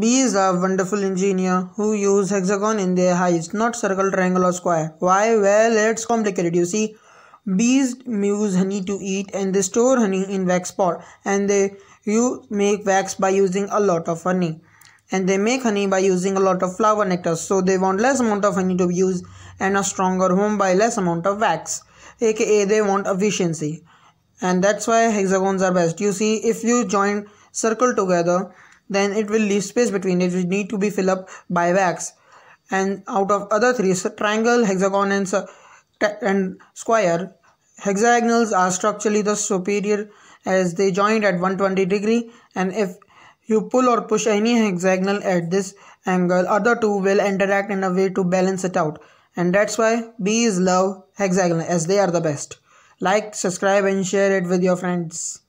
Bees are wonderful engineers who use hexagon in their hives, not circle, triangle or square. Why? Well, it's complicated. You see, bees use honey to eat and they store honey in wax pot and they you make wax by using a lot of honey and they make honey by using a lot of flower nectar so they want less amount of honey to be used and a stronger home by less amount of wax aka they want efficiency and that's why hexagons are best you see if you join circle together then it will leave space between it which need to be filled up by wax and out of other three so triangle hexagon and, and square hexagonals are structurally the superior as they joined at 120 degree and if you pull or push any hexagonal at this angle other two will interact in a way to balance it out and that's why bees love hexagonal as they are the best like subscribe and share it with your friends